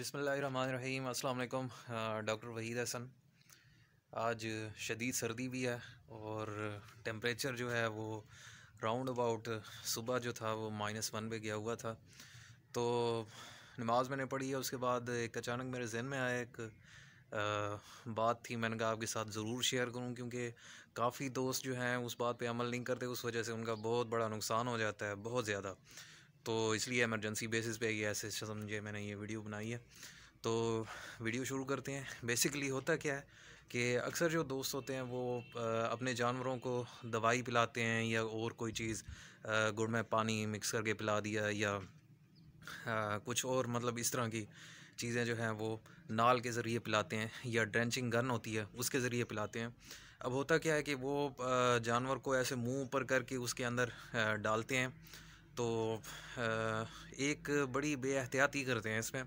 बिसमीम असल डॉक्टर वहीद हसन आज शदीद सर्दी भी है और टेम्परेचर जो है वो राउंड अबाउट सुबह जो था वो माइनस वन पे गया हुआ था तो नमाज़ मैंने पढ़ी है उसके बाद एक अचानक मेरे जहन में आया एक आ, बात थी मैंने कहा आपके साथ ज़रूर शेयर करूं क्योंकि काफ़ी दोस्त जो हैं उस बात पे अमल नहीं करते उस वजह से उनका बहुत बड़ा नुकसान हो जाता है बहुत ज़्यादा तो इसलिए एमरजेंसी बेसिस पे ये ऐसे समझे मैंने ये वीडियो बनाई है तो वीडियो शुरू करते हैं बेसिकली होता क्या है कि अक्सर जो दोस्त होते हैं वो अपने जानवरों को दवाई पिलाते हैं या और कोई चीज़ गुड़ में पानी मिक्स करके पिला दिया या कुछ और मतलब इस तरह की चीज़ें जो हैं वो नाल के ज़रिए पिलाते हैं या ड्रेंचिंग गन होती है उसके ज़रिए पिलाते हैं अब होता क्या है कि वो जानवर को ऐसे मुंह ऊपर करके उसके अंदर डालते हैं तो एक बड़ी एहतियाती करते हैं इसमें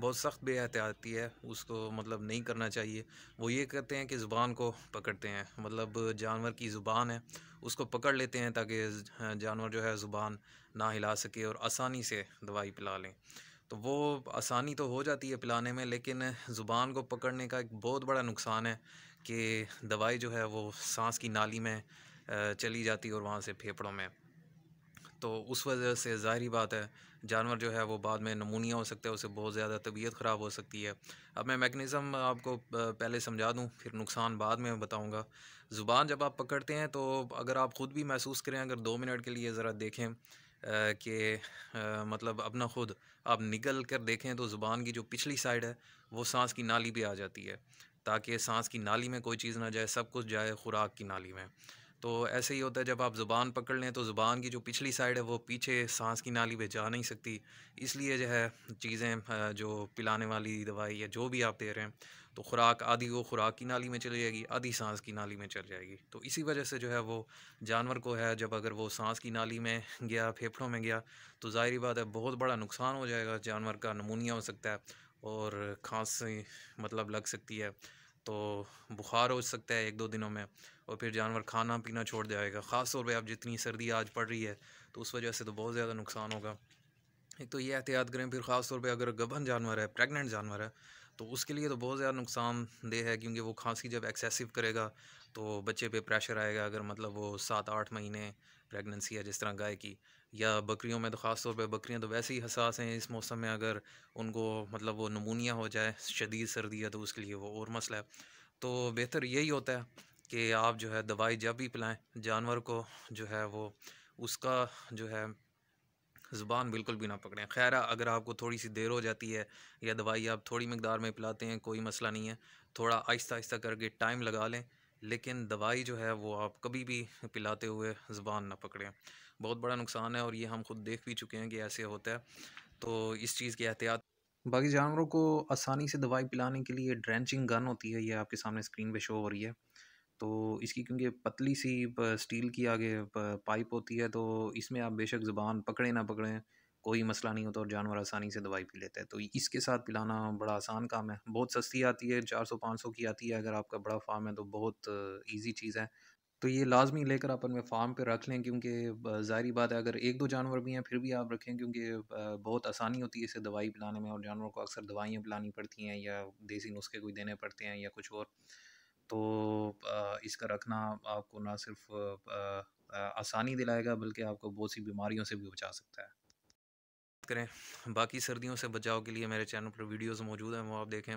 बहुत सख्त बेहतियाती है उसको मतलब नहीं करना चाहिए वो ये करते हैं कि ज़ुबान को पकड़ते हैं मतलब जानवर की ज़ुबान है उसको पकड़ लेते हैं ताकि जानवर जो है ज़ुबान ना हिला सके और आसानी से दवाई पिला लें तो वो आसानी तो हो जाती है पिलाने में लेकिन ज़ुबान को पकड़ने का एक बहुत बड़ा नुकसान है कि दवाई जो है वो सांस की नाली में चली जाती है और वहाँ से फेफड़ों में तो उस वजह से ज़ाहरी बात है जानवर जो है वो बाद में नमूनिया हो सकता है उसे बहुत ज़्यादा तबीयत ख़राब हो सकती है अब मैं मेकनिज़म आपको पहले समझा दूँ फिर नुकसान बाद में बताऊँगा ज़ुबान जब आप पकड़ते हैं तो अगर आप ख़ुद भी महसूस करें अगर दो मिनट के लिए ज़रा देखें कि मतलब अपना ख़ुद आप निकल कर देखें तो ज़ुबान की जो पिछली साइड है वो सांस की नाली भी आ जाती है ताकि सांस की नाली में कोई चीज़ ना जाए सब कुछ जाए खुराक की नाली में तो ऐसे ही होता है जब आप ज़ुबान पकड़ लें तो ज़ुबान की जो पिछली साइड है वो पीछे सांस की नाली पे जा नहीं सकती इसलिए जो है चीज़ें जो पिलाने वाली दवाई या जो भी आप दे रहे हैं तो खुराक आधी वो खुराक की नाली में चली जाएगी आधी सांस की नाली में चल जाएगी तो इसी वजह से जो है वो जानवर को है जब अगर वो सांस की नाली में गया फेफड़ों में गया तो ज़ाहरी बात है बहुत बड़ा नुकसान हो जाएगा जानवर का नमूनिया हो सकता है और खांसी मतलब लग सकती है तो बुखार हो सकता है एक दो दिनों में और फिर जानवर खाना पीना छोड़ जाएगा ख़ास तौर पर आप जितनी सर्दी आज पड़ रही है तो उस वजह से तो बहुत ज़्यादा नुकसान होगा एक तो ये एहतियात करें फिर ख़ास तौर पर अगर गबन जानवर है प्रेगनेंट जानवर है तो उसके लिए तो बहुत ज़्यादा नुकसानदेह है क्योंकि वो खांसी जब एक्सेसिव करेगा तो बच्चे पे प्रेशर आएगा अगर मतलब वो सात आठ महीने प्रेगनेंसी है जिस तरह गाय की या बकरियों में तो ख़ास तौर पे बकरियां तो वैसे ही हसास हैं इस मौसम में अगर उनको मतलब वो नमूनिया हो जाए शदीद सर्दी है तो उसके लिए वो और मसला है तो बेहतर यही होता है कि आप जो है दवाई जब भी पिलाएँ जानवर को जो है वो उसका जो है ज़ुबान बिल्कुल भी ना पकड़ें खैर अगर आपको थोड़ी सी देर हो जाती है या दवाई आप थोड़ी मकदार में पिलाते हैं कोई मसला नहीं है थोड़ा आहिस्ता आहिस्ता करके टाइम लगा लें लेकिन दवाई जो है वो आप कभी भी पिलाते हुए ज़ुबान ना पकड़ें बहुत बड़ा नुकसान है और ये हम खुद देख भी चुके हैं कि ऐसे होता है तो इस चीज़ की एहतियात बाकी जानवरों को आसानी से दवाई पिलाने के लिए ड्रेंचिंग गन होती है ये आपके सामने स्क्रीन पे शो हो रही है तो इसकी क्योंकि पतली सी स्टील की आगे पाइप होती है तो इसमें आप बेशक ज़बान पकड़े ना पकड़ें कोई मसला नहीं होता और जानवर आसानी से दवाई पी लेते हैं तो इसके साथ पिलाना बड़ा आसान काम है बहुत सस्ती आती है चार सौ पाँच सौ की आती है अगर आपका बड़ा फार्म है तो बहुत ईजी चीज़ है तो ये लाजमी लेकर आप अपने फार्म पे रख लें क्योंकि ज़ाहरी बात है अगर एक दो जानवर भी हैं फिर भी आप रखें क्योंकि बहुत आसानी होती है इसे दवाई पिलाने में और जानवर को अक्सर दवाइयाँ पिलानी पड़ती हैं या देसी नुस्खे कोई देने पड़ते हैं या कुछ और तो इसका रखना आपको ना सिर्फ आसानी दिलाएगा बल्कि आपको बहुत सी बीमारियों से भी बचा सकता है करें बाकी सर्दियों से बचाव के लिए मेरे चैनल पर वीडियोस मौजूद हैं वो आप देखें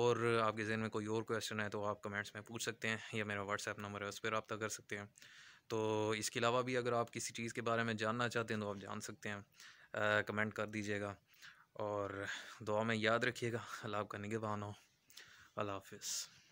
और आपके जहन में कोई और क्वेश्चन है तो आप कमेंट्स में पूछ सकते हैं या मेरा व्हाट्सएप नंबर है उस पर रब्ता कर सकते हैं तो इसके अलावा भी अगर आप किसी चीज़ के बारे में जानना चाहते हैं तो आप जान सकते हैं आ, कमेंट कर दीजिएगा और दुआ में याद रखिएगा अल्लाह आपका निगेबान हो अल्लाह हाफिज़